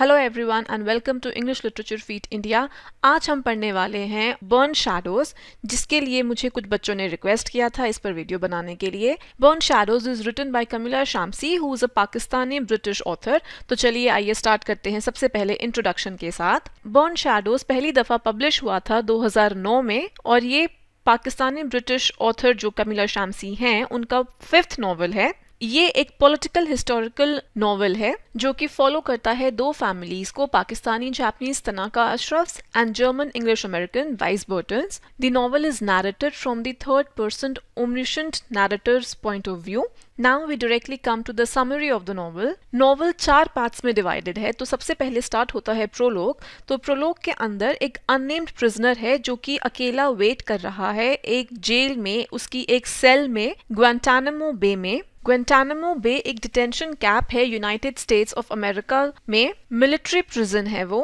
Hello everyone and welcome to English literature feet India आज हम पढ़ने वाले हैं बर्न शैडोज जिसके लिए मुझे कुछ बच्चों ने रिक्वेस्ट किया था इस पर वीडियो बनाने के लिए burnt shadows is written by Kamila Shamsie who is a Pakistani British author तो चलिए आइए स्टार्ट करते हैं सबसे पहले इंट्रोडक्शन के साथ बर्न शैडोज पहली दफा पब्लिश हुआ था दो में और ये पाकिस्तानी ब्रिटिश ऑथर जो कमिला शामसी हैं उनका फिफ्थ नॉवल है ये एक पॉलिटिकल हिस्टोरिकल नॉवल है जो कि फॉलो करता है दो फैमिलीज को Pakistani Japanese Tanaka Ashrafs and German English American Weiss Burton the novel is narrated from the third person omniscient narrator's point of view now we directly come to the summary of the novel novel चार parts में divided है तो सबसे पहले start होता है prologue तो prologue के अंदर एक अननेम्ड प्रिजनर है जो कि अकेला वेट कर रहा है एक जेल में उसकी एक सेल में ग्वेंटानमो बे में ग्वेंटानमो बे एक डिटेंशन कैप है यूनाइटेड स्टेट्स ऑफ अमेरिका में मिलिट्री प्रिजन है वो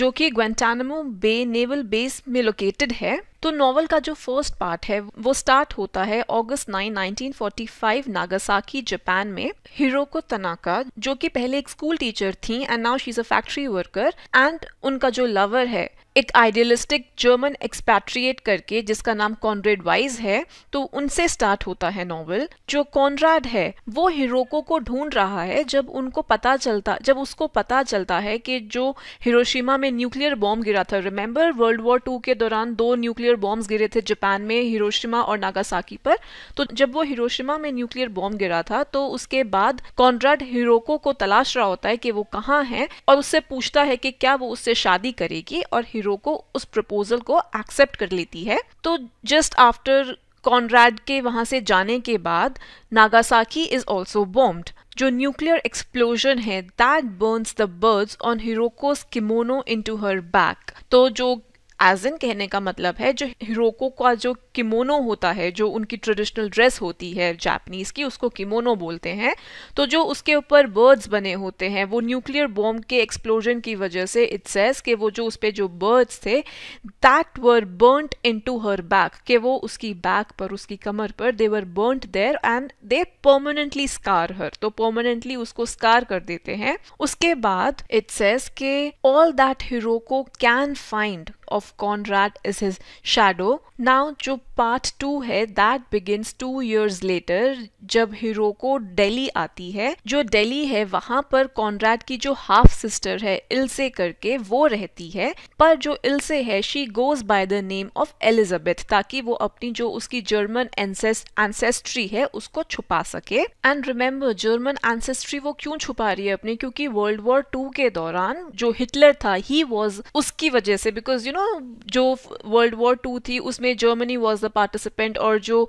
जो कि ग्वेंटानमो बे नेवल बेस में लोकेटेड है तो नॉवल का जो फर्स्ट पार्ट है वो स्टार्ट होता है अगस्त 9 1945 नागासाकी जापान में हिरोको तनाका जो कि पहले एक स्कूल टीचर थी and now she is a factory worker and उनका जो लवर है एक आइडियलिस्टिक जर्मन एक्सपैट्रिएट करके जिसका नाम कॉन्ड्रेड वाइज है तो उनसे स्टार्ट होता है नॉवल जो कॉन्राड है वो हिरोको को ढूंढ रहा है जब उनको पता चलता जब उसको पता चलता है कि जो हिरोशिमा में न्यूक्लियर बॉम्ब गिरा था रिमेंबर वर्ल्ड वॉर टू के दौरान दो न्यूक्लियर न्यूक्लियर बॉम्ब्स गिरे थे जापान में हिरोशिमा और नागासाकी पर तो जब वो हिरोशिमा में न्यूक्लियर बॉम्ब गिरा था तो उसके बाद कॉन्ड्राड हिरोको को तलाश रहा होता है कि वो कहाँ है और उससे पूछता है कि क्या वो उससे शादी करेगी और हिरोको उस प्रपोजल को एक्सेप्ट कर लेती है तो जस्ट आफ्टर कॉन्ड्राड के वहां से जाने के बाद नागासाकी इज ऑल्सो बॉम्ब्ड जो न्यूक्लियर एक्सप्लोजन है that burns the birds on Hiroko's kimono into her back तो जो एजन कहने का मतलब है जो हिरोको का जो किमोनो होता है जो उनकी ट्रेडिशनल ड्रेस होती है जापनीज़ की उसको किमोनो बोलते हैं तो जो उसके ऊपर बर्ड्स बने होते हैं वो न्यूक्लियर बॉम के एक्सप्लोजन की वजह से इट सेज के वो जो उस पर जो बर्ड्स थे that were burnt into her back के वो उसकी बैक पर उसकी कमर पर they were burned there and they permanently scar her तो परमानेंटली उसको स्कार कर देते हैं उसके बाद इट सेज के all that Hiroko can find of Conrad is his shadow. Now जो पार्ट टू है that begins two years later जब हिरोको डेली आती है जो डेली है वहां पर कॉनराड की जो हाफ सिस्टर है इल्से करके वो रहती है पर जो इल्से है she goes by the name of Elizabeth ताकि वो अपनी जो उसकी जर्मन ancestry है उसको छुपा सके एंड रिमेम्बर जर्मन ancestry वो क्यों छुपा रही है अपनी क्योंकि वर्ल्ड वॉर टू के दौरान जो हिटलर था ही वॉज उसकी वजह से बिकॉज यू नो नो जो वर्ल्ड वॉर टू थी उसमें जर्मनी वॉज द पार्टिसिपेंट और जो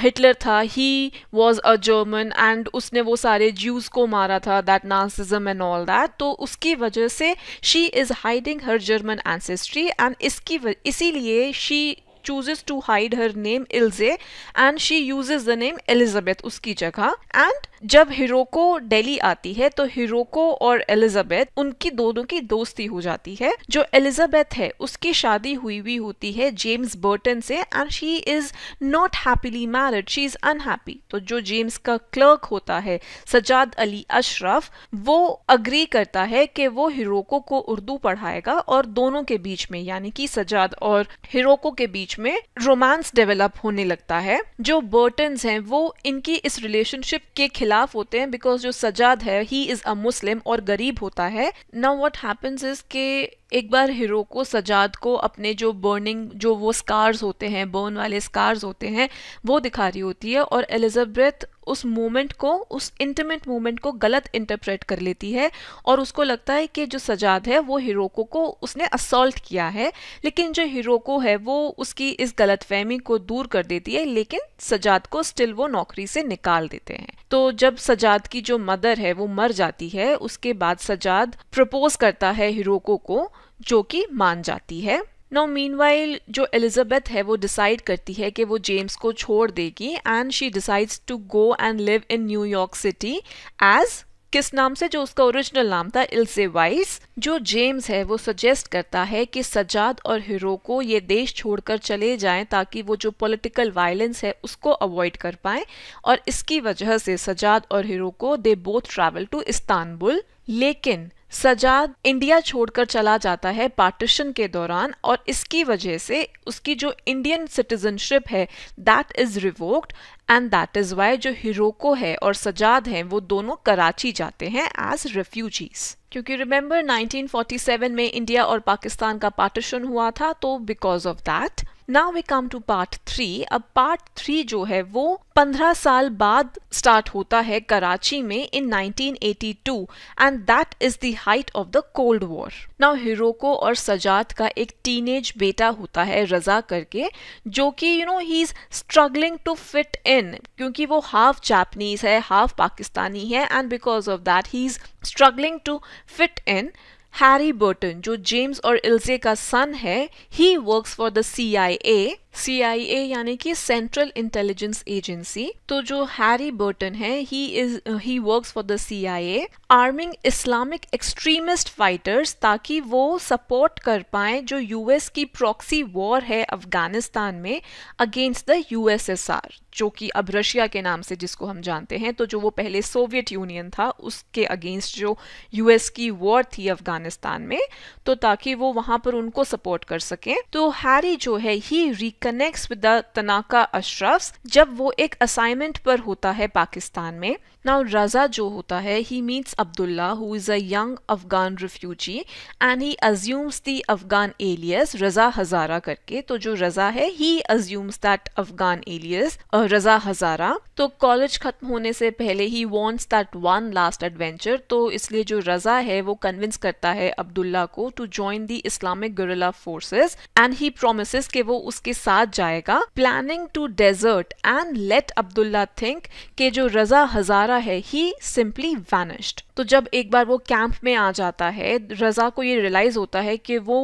हिटलर था ही वॉज अ जर्मन एंड उसने वो सारे ज्यूज़ को मारा था that Nazism and all that तो उसकी वजह से she is hiding her German ancestry and इसकी इसीलिए she chooses to hide her name Ilze and she uses the name Elizabeth उसकी जगह and जब हिरोको दिल्ली आती है तो हिरोको और एलिजाबेथ उनकी दोनों की दोस्ती हो जाती है जो एलिजाबेथ है उसकी शादी हुई हुई होती है जेम्स बर्टन से and she is not happily married she is unhappy तो जो जेम्स का क्लर्क होता है सजाद अली अशरफ वो अग्री करता है कि वो हिरोको को उर्दू पढ़ाएगा और दोनों के बीच में यानी कि सजाद और हिरोको के बीच में रोमांस डेवलप होने लगता है जो बर्टन्स हैं वो इनकी इस रिलेशनशिप के खिलाफ होते हैं बिकॉज जो सजाद है ही इज अ मुस्लिम और गरीब होता है नाउ व्हाट हैपेंस इज के एक बार हीरो को सजाद को अपने जो बर्निंग जो वो स्कार्स होते हैं बर्न वाले स्कार्स होते हैं वो दिखा रही होती है और एलिजाबेथ उस मोमेंट को उस इंटीमेट मोमेंट को गलत इंटरप्रेट कर लेती है और उसको लगता है कि जो सजाद है वो हिरोको को उसने असल्ट किया है लेकिन जो हिरोको है वो उसकी इस गलत फहमी को दूर कर देती है लेकिन सजाद को स्टिल वो नौकरी से निकाल देते हैं तो जब सजाद की जो मदर है वो मर जाती है उसके बाद सजाद प्रपोज करता है हिरोको को जो कि मान जाती है नाउ मीनवाइल जो एलिजाबेथ है वो डिसाइड करती है कि वो जेम्स को छोड़ देगी and she decides to go and live in New York city as किस नाम से जो उसका ओरिजिनल नाम था इल्से वाइस जो जेम्स है वो सजेस्ट करता है कि सजाद और हीरो को ये देश छोड़कर चले जाएं ताकि वो जो पॉलिटिकल वायलेंस है उसको अवॉइड कर पाए और इसकी वजह से सजाद और हीरो को they both travel to Istanbul लेकिन सजाद इंडिया छोड़कर चला जाता है पार्टीशन के दौरान और इसकी वजह से उसकी जो इंडियन सिटीजनशिप है that is revoked and that is why जो हिरोको है और सजाद हैं वो दोनों कराची जाते हैं एज रेफ्यूजीज़ क्योंकि रिमेंबर 1947 में इंडिया और पाकिस्तान का पार्टीशन हुआ था तो because of that now we come to part three अब पार्ट थ्री जो है वो पंद्रह साल बाद स्टार्ट होता है कराची में in 1982 and that is the height of the cold war now Hiroko और सजाद का एक टीनेज बेटा होता है रजा करके जो कि you know he is struggling to fit in क्योंकि वो हाफ जापनीज है हाफ पाकिस्तानी है and because of that he is struggling to fit in Harry Burton जो जेम्स और इल्जे का सन है he works for the C I A C I A यानी कि सेंट्रल इंटेलिजेंस एजेंसी तो जो हैरी बर्टन है he is he work for the a arming Islamic extremist fighters ताकि वो सपोर्ट कर पाए जो यूएस की प्रॉक्सी वॉर है अफगानिस्तान में अगेंस्ट द यूएसएसआर जो कि अब रशिया के नाम से जिसको हम जानते हैं तो जो वो पहले सोवियत यूनियन था उसके अगेंस्ट जो यूएस की वॉर थी अफगानिस्तान में तो ताकि वो वहां पर उनको सपोर्ट कर सकें तो हैरी जो है ही connects with the Tanaka Ashrafs जब वो एक assignment पर होता है पाकिस्तान में Now Raza जो होता है he meets Abdullah who is a young Afghan refugee and he assumes the Afghan alias Raza Hazara करके तो जो Raza है he assumes that Afghan alias uh, Raza Hazara तो कॉलेज खत्म होने से पहले he wants that one last adventure तो इसलिए जो Raza है वो कन्विंस करता है अब्दुल्ला को to join the Islamic guerrilla forces and he promise कि वो उसके साथ साथ जाएगा planning to desert and let Abdullah think के जो रजा हजारा है ही सिंपली वैनिश्ड तो जब एक बार वो कैंप में आ जाता है रजा को ये रियलाइज होता है कि वो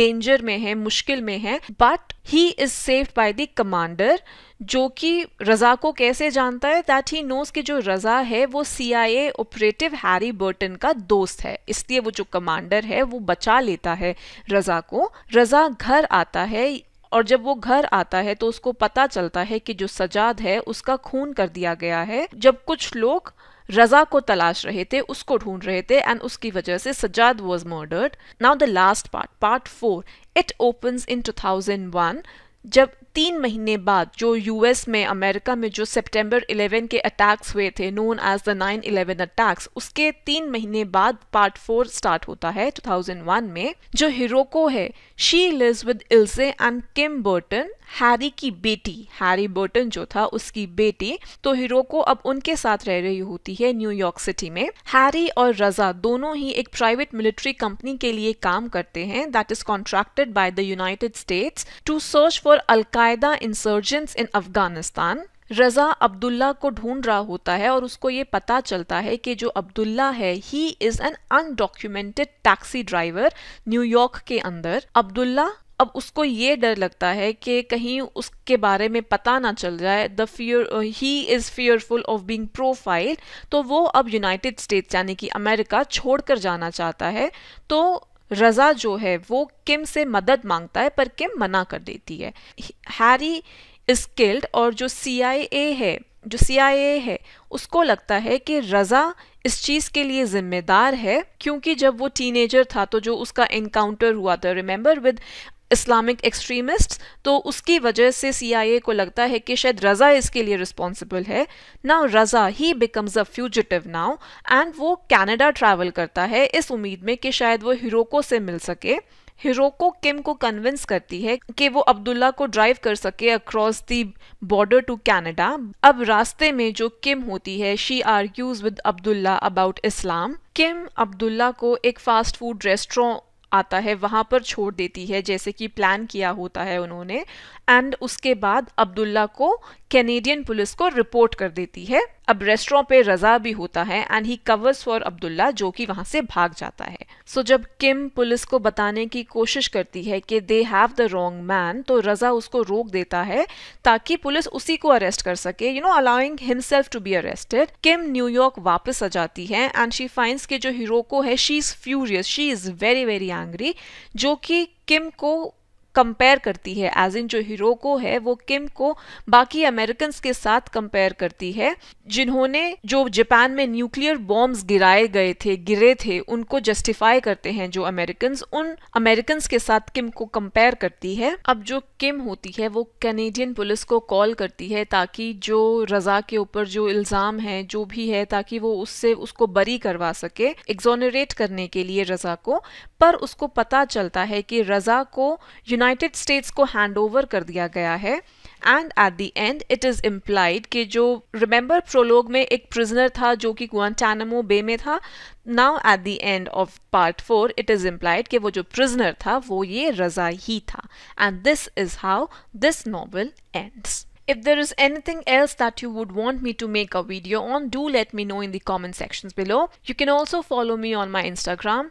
डेंजर में है मुश्किल में है but he is save by the commander जो कि रजा को कैसे जानता है दैट ही नोज कि जो रजा है वो सीआईए ऑपरेटिव हैरी बर्टन का दोस्त है इसलिए वो जो कमांडर है वो बचा लेता है रजा को रजा घर आता है और जब वो घर आता है तो उसको पता चलता है कि जो सजाद है उसका खून कर दिया गया है जब कुछ लोग रजा को तलाश रहे थे उसको ढूंढ रहे थे एंड उसकी वजह से Sajjad was murdered now the last part part four it open in two thousand one जब तीन महीने बाद जो यूएस में अमेरिका में जो सितंबर 11 के अटैक्स हुए थे नोन एज द 9/11 अटैक्स उसके तीन महीने बाद पार्ट फोर स्टार्ट होता है 2001 में जो हिरोको है she lives with Ilse and Kim Burton Harry की बेटी हैरी बर्टन जो था उसकी बेटी तो हिरोको अब उनके साथ रह रही होती है न्यूयॉर्क सिटी में हैरी और रजा दोनों ही एक प्राइवेट मिलिट्री कंपनी के लिए काम करते हैं that is contracted by the United States to search for और al Qaeda insurgents in Afghanistan Raza Abdullah को ढूंढ रहा होता है और उसको ये पता चलता है कि जो अब्दुल्ला है he is an undocumented taxi driver न्यूयॉर्क के अंदर अब्दुल्ला अब उसको ये डर लगता है कि कहीं उसके बारे में पता ना चल जाए the fear he is fearful of being profile तो वो अब यूनाइटेड स्टेट्स यानी कि अमेरिका छोड़कर जाना चाहता है तो रज़ा जो है वो किम से मदद मांगता है पर किम मना कर देती है हैरी स्किल्ड और जो सी है जो सी है उसको लगता है कि रज़ा इस चीज़ के लिए ज़िम्मेदार है क्योंकि जब वो टीनेजर था तो जो उसका एनकाउंटर हुआ था रिमेंबर विद इस्लामिक एक्सट्रीमिस्ट तो उसकी वजह से सीआईए को लगता है कि शायद रज़ा इसके लिए रिस्पॉन्सिबल है now Raza he becomes a fugitive now and वो कैनेडा ट्रैवल करता है इस उम्मीद में कि शायद वो हिरोको से मिल सके हिरोको किम को कन्विंस करती है कि वो अब्दुल्ला को ड्राइव कर सके across the border to Canada अब रास्ते में जो किम होती है she argues with Abdullah about Islam Kim Abdullah को एक फास्ट फूड रेस्टोरेंट आता है वहाँ पर छोड़ देती है जैसे कि प्लान किया होता है उन्होंने एंड उसके बाद अब्दुल्ला को कैनेडियन पुलिस को रिपोर्ट कर देती है अब रेस्टोरों पे रजा भी होता है and he covers for Abdullah जो कि वहां से भाग जाता है सो so, जब किम पुलिस को बताने की कोशिश करती है कि they have the wrong man तो रजा उसको रोक देता है ताकि पुलिस उसी को अरेस्ट कर सके you know allowing himself to be arrested Kim New York वापस आ जाती है एंड शी फाइन्स के जो हीरोको है she is furious she is very very angry जो कि किम को कंपेयर करती है एज इन जो हीरो को है वो किम को बाकी अमेरिकन के साथ कंपेयर करती है जिन्होंने जो जापान में न्यूक्लियर बॉम्ब्स गिराए गए थे गिरे थे उनको जस्टिफाई करते हैं जो अमेरिकन उन अमेरिकन के साथ किम को कंपेयर करती है अब जो किम होती है वो कैनेडियन पुलिस को कॉल करती है ताकि जो रजा के ऊपर जो इल्ज़ाम है जो भी है ताकि वो उससे उसको बरी करवा सके एग्जोनरेट करने के लिए रजा को पर उसको पता चलता है कि रज़ा को यूनाइटेड स्टेट्स को हैंड ओवर कर दिया गया है and at the end it is implied कि जो रिमेंबर प्रोलोग में एक प्रिजनर था जो कि गुआनटानमो बे में था now at the end of part four it is implied कि वो जो प्रिजनर था वो ये रज़ा ही था and this is how this novel ends If there is anything else that you would want me to make a video on, do let me know in the comment sections below. You can also follow me on my Instagram